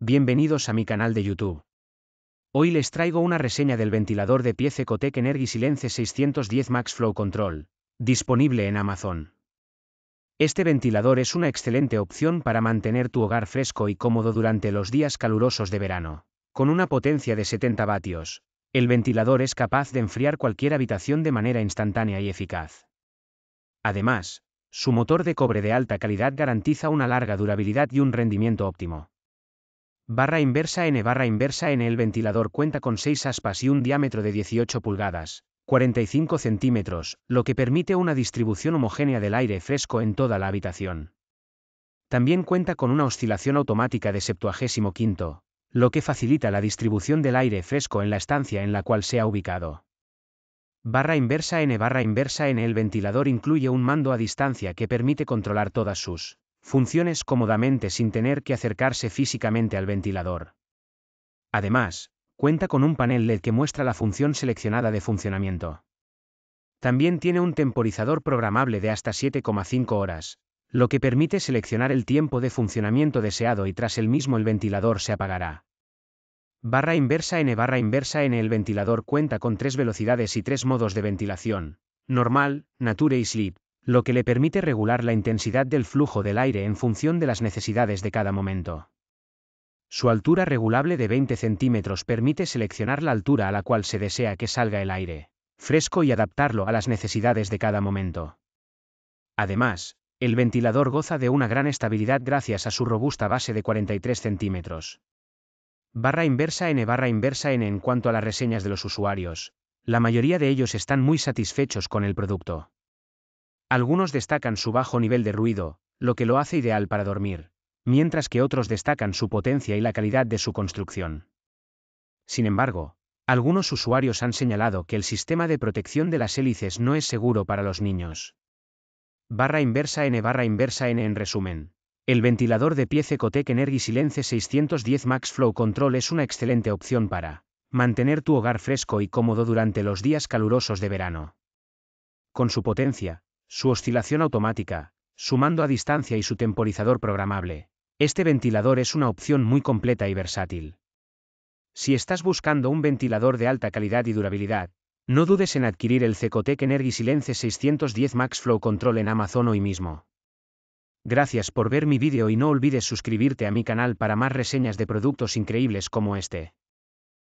Bienvenidos a mi canal de YouTube. Hoy les traigo una reseña del ventilador de pie Ecotec Energy Silence 610 Max Flow Control, disponible en Amazon. Este ventilador es una excelente opción para mantener tu hogar fresco y cómodo durante los días calurosos de verano. Con una potencia de 70 vatios, el ventilador es capaz de enfriar cualquier habitación de manera instantánea y eficaz. Además, su motor de cobre de alta calidad garantiza una larga durabilidad y un rendimiento óptimo. Barra inversa N barra inversa N El ventilador cuenta con seis aspas y un diámetro de 18 pulgadas, 45 centímetros, lo que permite una distribución homogénea del aire fresco en toda la habitación. También cuenta con una oscilación automática de 75, lo que facilita la distribución del aire fresco en la estancia en la cual se ha ubicado. Barra inversa N barra inversa N El ventilador incluye un mando a distancia que permite controlar todas sus Funciones cómodamente sin tener que acercarse físicamente al ventilador. Además, cuenta con un panel LED que muestra la función seleccionada de funcionamiento. También tiene un temporizador programable de hasta 7,5 horas, lo que permite seleccionar el tiempo de funcionamiento deseado y tras el mismo el ventilador se apagará. Barra inversa N barra inversa N El ventilador cuenta con tres velocidades y tres modos de ventilación, normal, nature y sleep lo que le permite regular la intensidad del flujo del aire en función de las necesidades de cada momento. Su altura regulable de 20 centímetros permite seleccionar la altura a la cual se desea que salga el aire, fresco y adaptarlo a las necesidades de cada momento. Además, el ventilador goza de una gran estabilidad gracias a su robusta base de 43 centímetros. Barra inversa N barra inversa N en cuanto a las reseñas de los usuarios, la mayoría de ellos están muy satisfechos con el producto. Algunos destacan su bajo nivel de ruido, lo que lo hace ideal para dormir, mientras que otros destacan su potencia y la calidad de su construcción. Sin embargo, algunos usuarios han señalado que el sistema de protección de las hélices no es seguro para los niños. Barra inversa N barra inversa N en resumen. El ventilador de pie Cecotec Energy Silence 610 Max Flow Control es una excelente opción para mantener tu hogar fresco y cómodo durante los días calurosos de verano. Con su potencia, su oscilación automática, su mando a distancia y su temporizador programable. Este ventilador es una opción muy completa y versátil. Si estás buscando un ventilador de alta calidad y durabilidad, no dudes en adquirir el Cecotec Energy Silence 610 Max Flow Control en Amazon hoy mismo. Gracias por ver mi vídeo y no olvides suscribirte a mi canal para más reseñas de productos increíbles como este.